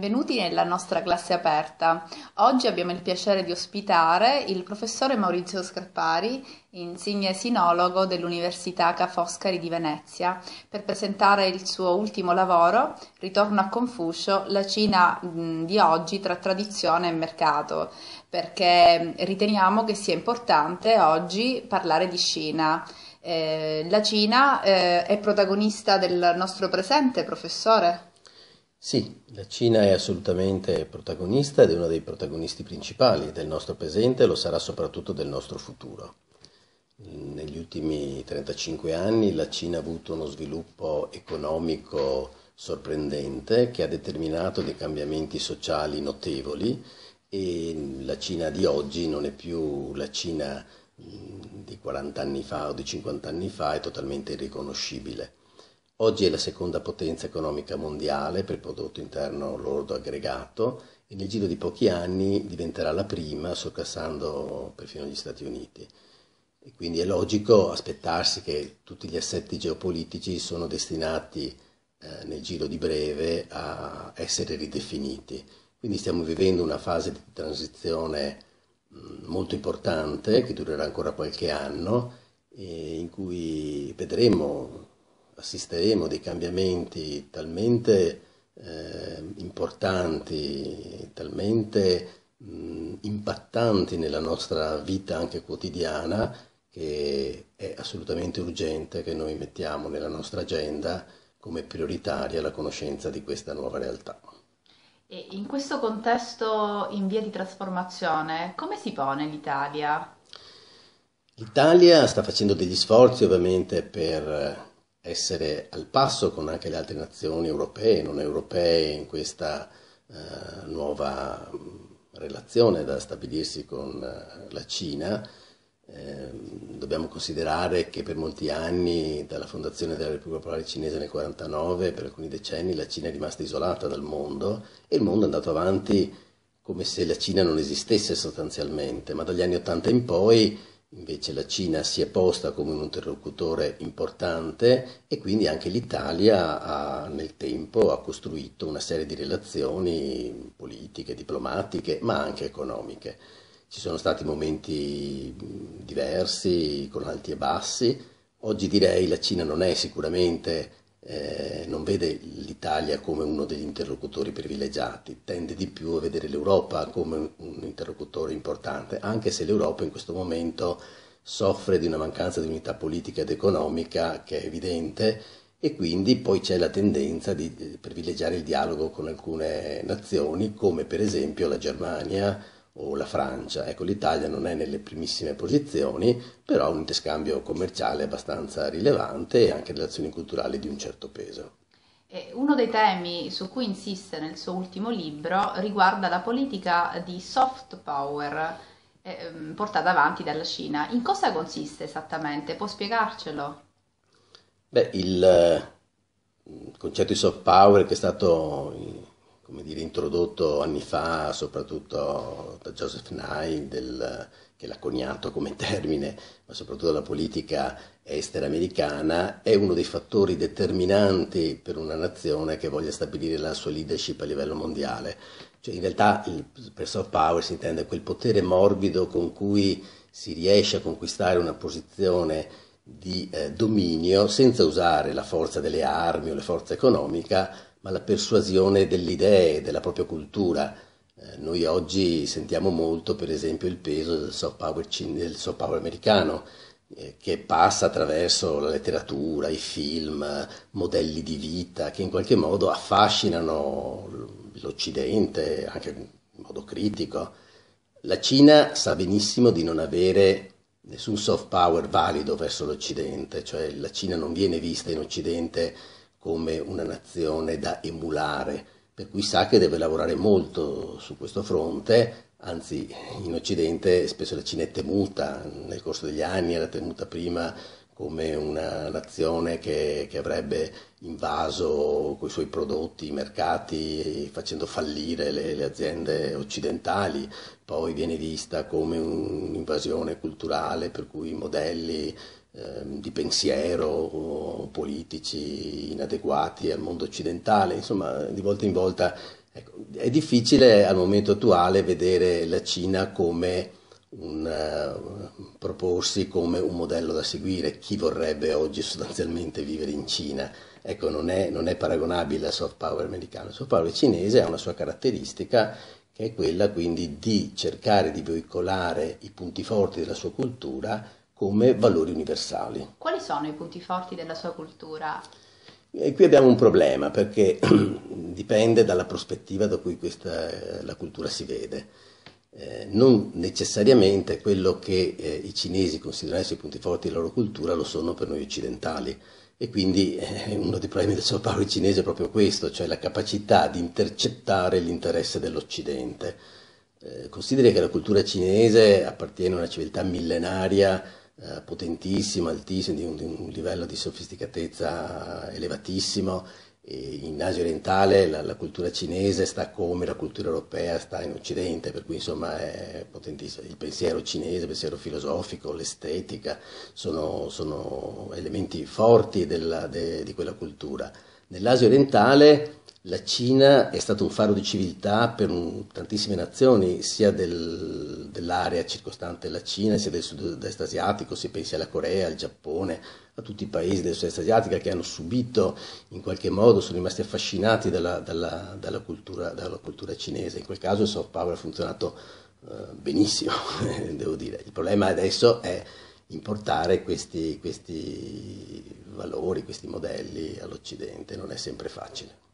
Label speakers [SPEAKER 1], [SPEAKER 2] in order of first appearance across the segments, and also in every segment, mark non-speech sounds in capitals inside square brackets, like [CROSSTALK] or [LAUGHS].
[SPEAKER 1] Benvenuti nella nostra classe aperta. Oggi abbiamo il piacere di ospitare il professore Maurizio Scarpari, insigne sinologo dell'Università Ca' Foscari di Venezia, per presentare il suo ultimo lavoro, Ritorno a Confucio, la Cina di oggi tra tradizione e mercato, perché riteniamo che sia importante oggi parlare di Cina. Eh, la Cina eh, è protagonista del nostro presente, professore?
[SPEAKER 2] Sì, la Cina è assolutamente protagonista ed è uno dei protagonisti principali del nostro presente e lo sarà soprattutto del nostro futuro. Negli ultimi 35 anni la Cina ha avuto uno sviluppo economico sorprendente che ha determinato dei cambiamenti sociali notevoli e la Cina di oggi non è più la Cina mm, di 40 anni fa o di 50 anni fa, è totalmente irriconoscibile. Oggi è la seconda potenza economica mondiale per prodotto interno lordo aggregato e nel giro di pochi anni diventerà la prima, sorpassando perfino gli Stati Uniti. E quindi è logico aspettarsi che tutti gli assetti geopolitici sono destinati eh, nel giro di breve a essere ridefiniti. Quindi stiamo vivendo una fase di transizione molto importante che durerà ancora qualche anno e in cui vedremo assisteremo dei cambiamenti talmente eh, importanti, talmente mh, impattanti nella nostra vita anche quotidiana che è assolutamente urgente che noi mettiamo nella nostra agenda come prioritaria la conoscenza di questa nuova realtà.
[SPEAKER 1] E in questo contesto in via di trasformazione, come si pone l'Italia?
[SPEAKER 2] L'Italia sta facendo degli sforzi ovviamente per essere al passo con anche le altre nazioni europee e non europee in questa eh, nuova mm, relazione da stabilirsi con eh, la Cina. Ehm, dobbiamo considerare che per molti anni, dalla fondazione della Repubblica Popolare Cinese nel 1949, per alcuni decenni la Cina è rimasta isolata dal mondo e il mondo è andato avanti come se la Cina non esistesse sostanzialmente, ma dagli anni 80 in poi Invece la Cina si è posta come un interlocutore importante e quindi anche l'Italia ha, nel tempo ha costruito una serie di relazioni politiche, diplomatiche, ma anche economiche. Ci sono stati momenti diversi, con alti e bassi. Oggi direi la Cina non è sicuramente, eh, non vede l'Italia come uno degli interlocutori privilegiati, tende di più a vedere l'Europa come un interlocutore importante, anche se l'Europa in questo momento soffre di una mancanza di unità politica ed economica che è evidente e quindi poi c'è la tendenza di privilegiare il dialogo con alcune nazioni come per esempio la Germania o la Francia. Ecco, l'Italia non è nelle primissime posizioni, però ha un interscambio commerciale abbastanza rilevante e anche relazioni culturali di un certo peso.
[SPEAKER 1] Uno dei temi su cui insiste nel suo ultimo libro riguarda la politica di soft power eh, ehm, portata avanti dalla Cina. In cosa consiste esattamente? Può spiegarcelo?
[SPEAKER 2] Beh, il, eh, concetto di soft power che è stato dire, introdotto anni fa soprattutto da Joseph Nye, del, che l'ha coniato come termine, ma soprattutto dalla politica estera americana è uno dei fattori determinanti per una nazione che voglia stabilire la sua leadership a livello mondiale. Cioè, in realtà il, per soft power si intende quel potere morbido con cui si riesce a conquistare una posizione di eh, dominio senza usare la forza delle armi o la forza economica, ma la persuasione delle idee, della propria cultura. Eh, noi oggi sentiamo molto, per esempio, il peso del soft power, del soft power americano eh, che passa attraverso la letteratura, i film, modelli di vita che in qualche modo affascinano l'Occidente, anche in modo critico. La Cina sa benissimo di non avere nessun soft power valido verso l'Occidente, cioè la Cina non viene vista in Occidente come una nazione da emulare, per cui sa che deve lavorare molto su questo fronte anzi in Occidente spesso la Cina è temuta nel corso degli anni, era temuta prima come una nazione che, che avrebbe invaso con i suoi prodotti i mercati facendo fallire le, le, aziende occidentali, poi viene vista come un'invasione culturale per cui i modelli ehm, di pensiero politici inadeguati al mondo occidentale, insomma di volta in volta Ecco, è difficile al momento attuale vedere la Cina come un, uh, proporsi come un modello da seguire. Chi vorrebbe oggi sostanzialmente vivere in Cina? Ecco, non è, non è paragonabile al soft power americano. Il soft power cinese ha una sua caratteristica che è quella quindi di cercare di veicolare i punti forti della sua cultura come valori universali.
[SPEAKER 1] Quali sono i punti forti della sua cultura?
[SPEAKER 2] E qui abbiamo un problema perché [CLEARS THROAT] dipende dalla prospettiva da cui questa, eh, la cultura si vede. Eh, non necessariamente quello che eh, i cinesi considerano essere i punti forti della loro cultura lo sono per noi occidentali. E quindi [LAUGHS] eh, uno dei problemi del Sao cinese è proprio questo, cioè la capacità di intercettare l'interesse dell'Occidente. Eh, consideri che la cultura cinese appartiene a una civiltà millenaria eh, potentissima, altissima, di un, di un, livello di sofisticatezza elevatissimo. E in Asia orientale la, la, cultura cinese sta come la cultura europea sta in Occidente, per cui insomma è potentissimo. Il pensiero cinese, il pensiero filosofico, l'estetica sono, sono elementi forti della, de, di quella cultura. Nell'Asia orientale la Cina è stato un faro di civiltà per un, tantissime nazioni, sia del, dell'area circostante la Cina, sia del sud-est asiatico, si pensi alla Corea, al Giappone, a tutti i paesi del sud-est asiatico che hanno subito in qualche modo, sono rimasti affascinati dalla, dalla, dalla, cultura, dalla cultura, cinese. In quel caso il soft power ha funzionato eh, benissimo, [LAUGHS] devo dire. Il problema adesso è importare questi, questi valori, questi modelli all'Occidente, non è sempre facile.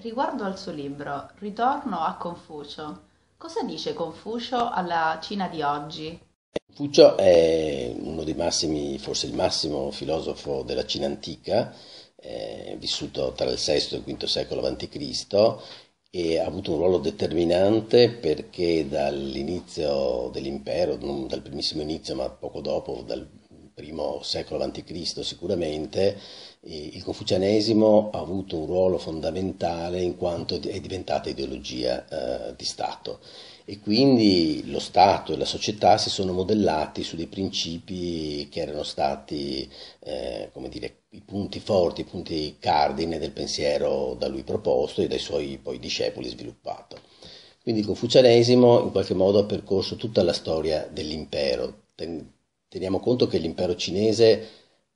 [SPEAKER 1] Riguardo al suo libro Ritorno a Confucio, cosa dice Confucio alla Cina di oggi?
[SPEAKER 2] Confucio è uno dei massimi, forse il massimo filosofo della Cina antica, eh, vissuto tra il VI e il V secolo a.C. e ha avuto un ruolo determinante perché dall'inizio dell'impero, non dal primissimo inizio ma poco dopo, dal primo secolo a.C. sicuramente, il confucianesimo ha avuto un ruolo fondamentale in quanto è diventata ideologia eh, di Stato e quindi lo Stato e la società si sono modellati su dei principi che erano stati eh, dire, i punti forti, i punti cardine del pensiero da lui proposto e dai suoi poi discepoli sviluppato. Quindi il confucianesimo in qualche modo ha percorso tutta la storia dell'impero. Teniamo conto che l'impero cinese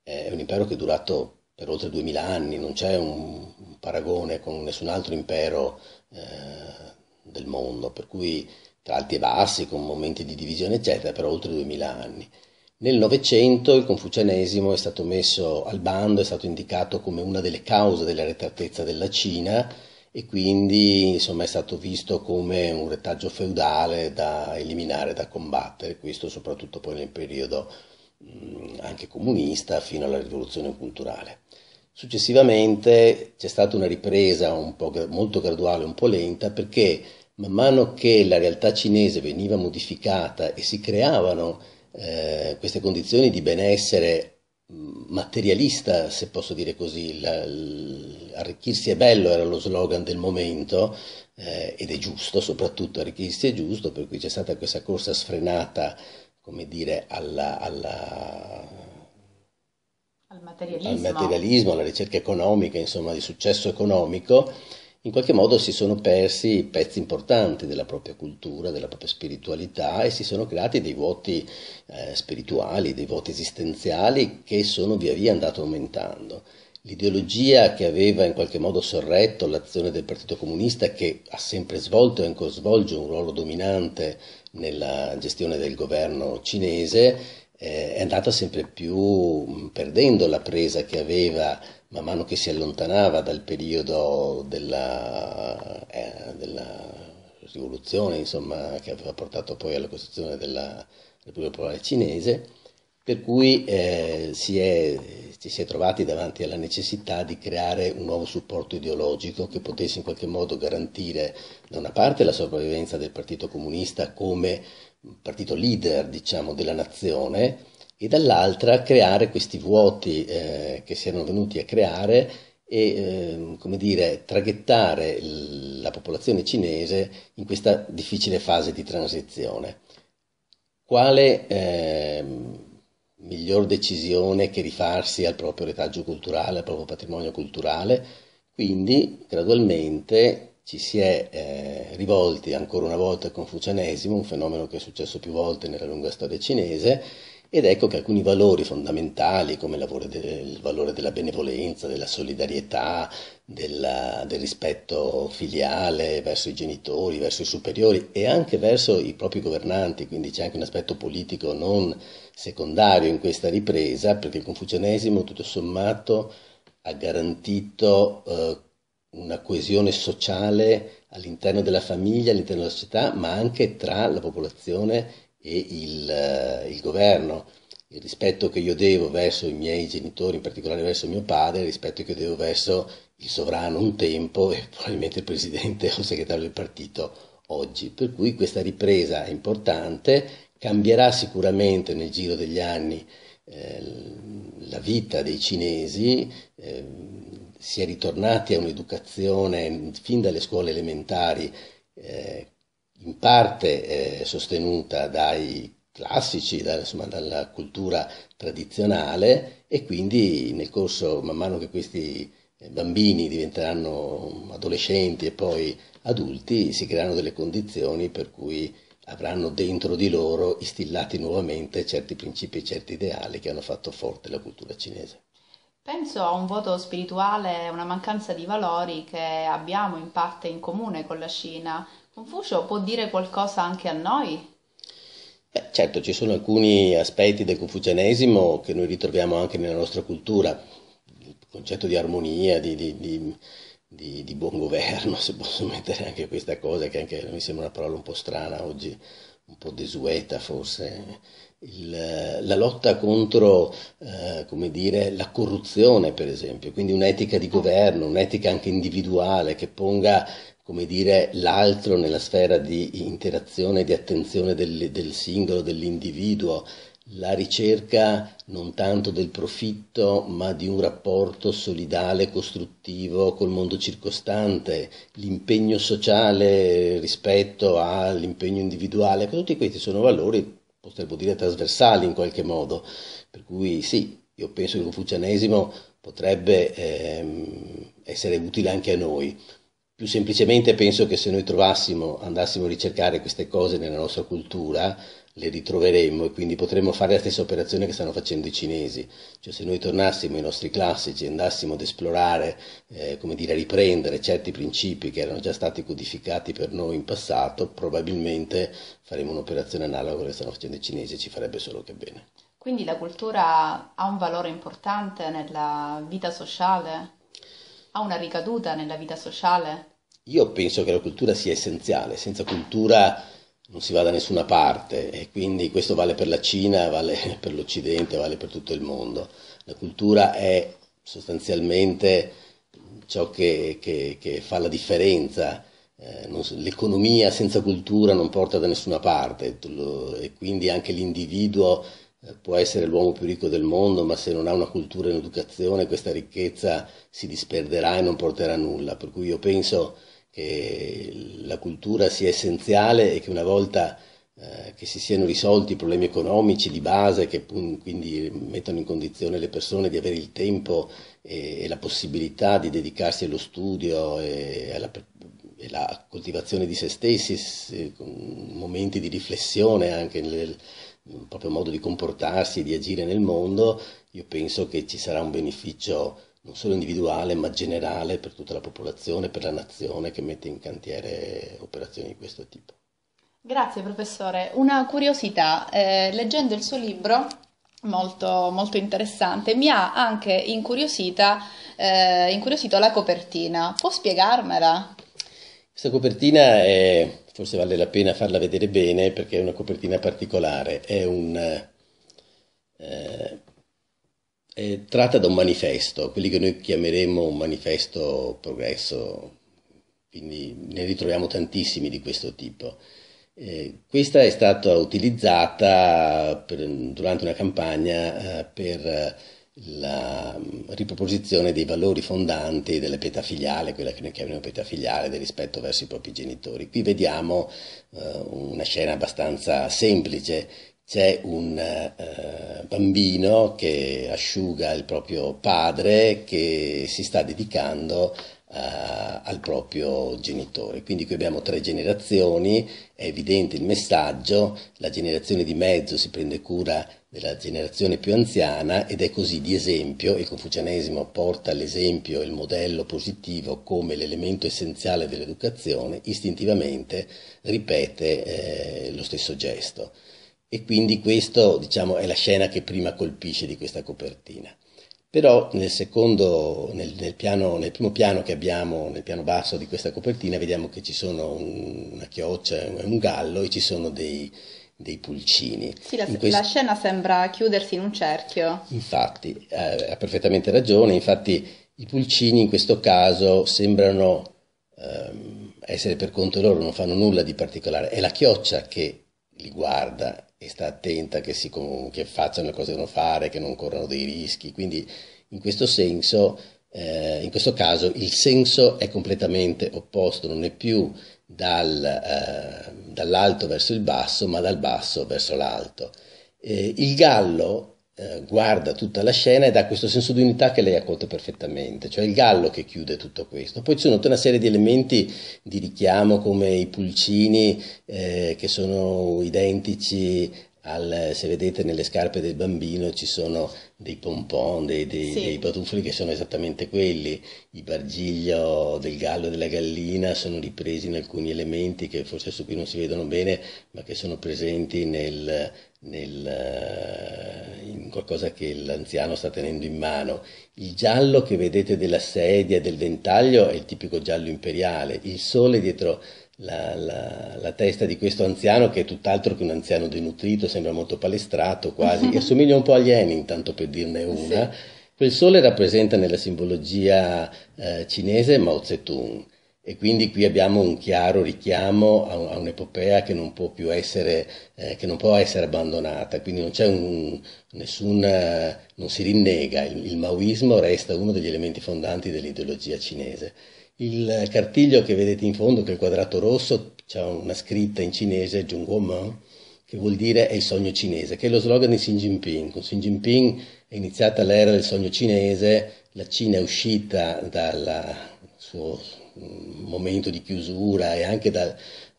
[SPEAKER 2] eh, è un impero che è durato per oltre 2000 anni, non c'è un paragone con nessun altro impero eh, del mondo, per cui tra alti e bassi, con momenti di divisione eccetera, per oltre 2000 anni. Nel Novecento il confucianesimo è stato messo al bando, è stato indicato come una delle cause della retratezza della Cina e quindi insomma, è stato visto come un retaggio feudale da eliminare, da combattere, questo soprattutto poi nel periodo mh, mm, anche comunista fino alla rivoluzione culturale. Successivamente c'è stata una ripresa un po molto graduale, un po' lenta, perché man mano che la realtà cinese veniva modificata e si creavano eh, queste condizioni di benessere materialista, se posso dire così, la, l'arricchirsi è bello era lo slogan del momento eh, ed è giusto, soprattutto arricchirsi è giusto, per cui c'è stata questa corsa sfrenata, come dire, alla, alla
[SPEAKER 1] al materialismo. al materialismo, alla
[SPEAKER 2] ricerca economica, insomma di successo economico, in qualche modo si sono persi pezzi importanti della propria cultura, della propria spiritualità e si sono creati dei vuoti eh, spirituali, dei vuoti esistenziali che sono via via andati aumentando. L'ideologia che aveva in qualche modo sorretto l'azione del Partito Comunista, che ha sempre svolto e ancora svolge un ruolo dominante nella gestione del governo cinese, eh, è andata sempre più mm, perdendo la presa che aveva man mano che si allontanava dal periodo della, eh, della rivoluzione insomma, che aveva portato poi alla costruzione della Repubblica Popolare Cinese, per cui eh, si è, ci si è trovati davanti alla necessità di creare un nuovo supporto ideologico che potesse in qualche modo garantire da una parte la sopravvivenza del Partito Comunista come partito leader diciamo, della nazione e dall'altra creare questi vuoti eh, che si erano venuti a creare e eh, dire, traghettare la popolazione cinese in questa difficile fase di transizione. Quale eh, miglior decisione che rifarsi al proprio retaggio culturale, al proprio patrimonio culturale? Quindi gradualmente ci si è eh, rivolti ancora una volta al confucianesimo, un fenomeno che è successo più volte nella lunga storia cinese, ed ecco che alcuni valori fondamentali come il valore della benevolenza, della solidarietà, della, del rispetto filiale verso i genitori, verso i superiori e anche verso i propri governanti, quindi c'è anche un aspetto politico non secondario in questa ripresa, perché il confucianesimo tutto sommato ha garantito eh, una coesione sociale all'interno della famiglia, all'interno della società, ma anche tra la popolazione e il, eh, il governo. Il rispetto che io devo verso i miei genitori, in particolare verso mio padre, il rispetto che io devo verso il sovrano un tempo e [LAUGHS] probabilmente il presidente o segretario del partito oggi. Per cui questa ripresa è importante, cambierà sicuramente nel giro degli anni eh, la vita dei cinesi, eh, si è ritornati a un'educazione fin dalle scuole elementari eh, in parte eh, sostenuta dai classici, da, insomma, dalla cultura tradizionale e quindi nel corso, man mano che questi eh, bambini diventeranno adolescenti e poi adulti, si creano delle condizioni per cui avranno dentro di loro istillati nuovamente certi principi e certi ideali che hanno fatto forte la cultura cinese.
[SPEAKER 1] Penso a un vuoto spirituale e una mancanza di valori che abbiamo in parte in comune con la Cina. Confucio può dire qualcosa anche a noi?
[SPEAKER 2] Beh, certo, ci sono alcuni aspetti del confucianesimo che noi ritroviamo anche nella nostra cultura, il concetto di armonia, di, di, di... Di, di, buon governo, [LAUGHS] se posso mettere anche questa cosa, che anche mi sembra una parola un po' strana oggi, un po' desueta forse, il, eh, la lotta contro eh, dire, la corruzione, per esempio, quindi un'etica di ah. governo, un'etica anche individuale che ponga come dire, l'altro nella sfera di interazione e di attenzione del, del singolo, dell'individuo, la ricerca non tanto del profitto, ma di un rapporto solidale, costruttivo col mondo circostante, l'impegno sociale rispetto all'impegno individuale, tutti questi sono valori potremmo dire trasversali in qualche modo, per cui sì, io penso che il confucianesimo potrebbe ehm, essere utile anche a noi. Più semplicemente penso che se noi trovassimo, andassimo a ricercare queste cose nella nostra cultura, le ritroveremmo e quindi potremmo fare la stessa operazione che stanno facendo i cinesi, cioè se noi tornassimo ai nostri classici e andassimo ad esplorare, eh, come dire, a riprendere certi principi che erano già stati codificati per noi in passato, probabilmente faremmo un'operazione analoga a quella che stanno facendo i cinesi e ci farebbe solo che
[SPEAKER 1] bene. Quindi la cultura ha un valore importante nella vita sociale? Ha una ricaduta nella vita sociale?
[SPEAKER 2] Io penso che la cultura sia essenziale, senza cultura non si va da nessuna parte e quindi questo vale per la Cina, vale [LAUGHS] per l'Occidente, vale per tutto il mondo. La cultura è sostanzialmente ciò che, che, che fa la differenza. Eh, l'economia senza cultura non porta da nessuna parte e quindi anche l'individuo eh, può essere l'uomo più ricco del mondo, ma se non ha una cultura e un'educazione questa ricchezza si disperderà e non porterà a nulla. Per cui io penso che la cultura sia essenziale e che una volta eh, che si siano risolti i problemi economici di base, che quindi mettono in condizione le persone di avere il tempo e, e la possibilità di dedicarsi allo studio e alla e la coltivazione di se stessi, se, momenti di riflessione anche nel, nel proprio modo di comportarsi e di agire nel mondo, io penso che ci sarà un beneficio non solo individuale ma generale per tutta la popolazione, per la nazione che mette in cantiere operazioni di questo tipo.
[SPEAKER 1] Grazie professore. Una curiosità, eh, leggendo il suo libro, molto, molto interessante, mi ha anche incuriosita, eh, incuriosito la copertina. Può spiegarmela?
[SPEAKER 2] Questa copertina è, forse vale la pena farla vedere bene perché è una copertina particolare, è un... Eh, è tratta da un manifesto, quelli che noi chiameremo un manifesto progresso, quindi ne ritroviamo tantissimi di questo tipo. Eh, questa è stata utilizzata per, durante una campagna eh, per la mm, riproposizione dei valori fondanti della pietà filiale, quella che noi chiamiamo pietà filiale, del rispetto verso i propri genitori. Qui vediamo eh, una scena abbastanza semplice c'è un eh, bambino che asciuga il proprio padre che si sta dedicando eh, al proprio genitore. Quindi qui abbiamo tre generazioni, è evidente il messaggio, la generazione di mezzo si prende cura della generazione più anziana ed è così di esempio, il confucianesimo porta l'esempio e il modello positivo come l'elemento essenziale dell'educazione, istintivamente ripete eh, lo stesso gesto e quindi questa diciamo, è la scena che prima colpisce di questa copertina. Però nel, secondo, nel, nel, piano, nel primo piano che abbiamo, nel piano basso di questa copertina, vediamo che ci sono un, una chioccia e un gallo e ci sono dei, dei pulcini. Sì, la, questo... la,
[SPEAKER 1] scena sembra chiudersi in un cerchio.
[SPEAKER 2] Infatti, eh, ha perfettamente ragione, infatti i pulcini in questo caso sembrano ehm, essere per conto loro, non fanno nulla di particolare, è la chioccia che li guarda e sta attenta che, si, che facciano le cose che devono fare, che non corrano dei rischi. Quindi in questo senso, eh, in questo caso, il senso è completamente opposto, non è più dal, eh, dall'alto verso il basso, ma dal basso verso l'alto. Eh, il gallo eh, guarda tutta la scena ed ha questo senso di unità che lei ha colto perfettamente, cioè il gallo che chiude tutto questo. Poi ci sono tutta una serie di elementi di richiamo come i pulcini eh, che sono identici al, se vedete nelle scarpe del bambino ci sono dei pompon, dei, dei, sì. dei patufoli che sono esattamente quelli, il bargiglio del gallo e della gallina sono ripresi in alcuni elementi che forse su qui non si vedono bene, ma che sono presenti nel, nel, eh, in qualcosa che l'anziano sta tenendo in mano. Il giallo che vedete della sedia, del ventaglio, è il tipico giallo imperiale, il sole dietro la, la, la, testa di questo anziano che è tutt'altro che un anziano denutrito, sembra molto palestrato quasi, che [LAUGHS] assomiglia un po' agli Enin, tanto per dirne una. Sì. Quel sole rappresenta nella simbologia eh, cinese Mao Zedong e quindi qui abbiamo un chiaro richiamo a, a un'epopea che non può più essere, eh, che non può essere abbandonata, quindi non c'è un, nessun, eh, non si rinnega, il, il maoismo resta uno degli elementi fondanti dell'ideologia cinese. Il cartiglio che vedete in fondo, che è il quadrato rosso, c'è una scritta in cinese, Zhongguomen, che vuol dire è il sogno cinese, che è lo slogan di Xi Jinping. Con Xi Jinping è iniziata l'era del sogno cinese, la Cina è uscita dal suo momento di chiusura e anche dal,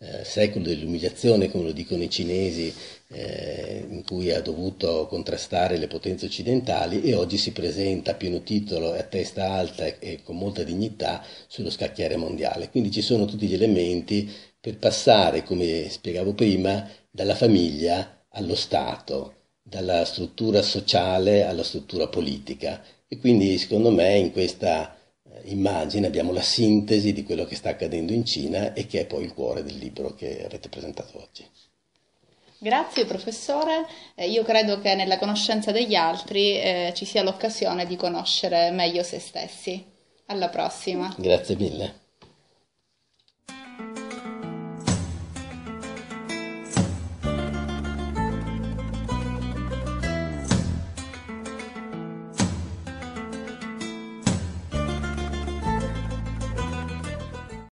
[SPEAKER 2] eh, secolo dell'umiliazione, come lo dicono i cinesi, eh, in cui ha dovuto contrastare le potenze occidentali e oggi si presenta a pieno titolo e a testa alta e con molta dignità sullo scacchiere mondiale. Quindi ci sono tutti gli elementi per passare, come spiegavo prima, dalla famiglia allo Stato, dalla struttura sociale alla struttura politica. E quindi secondo me in questa immagine, abbiamo la sintesi di quello che sta accadendo in Cina e che è poi il cuore del libro che avete presentato oggi.
[SPEAKER 1] Grazie professore, eh, io credo che nella conoscenza degli altri eh, ci sia l'occasione di conoscere meglio se stessi. Alla prossima.
[SPEAKER 2] Grazie mille.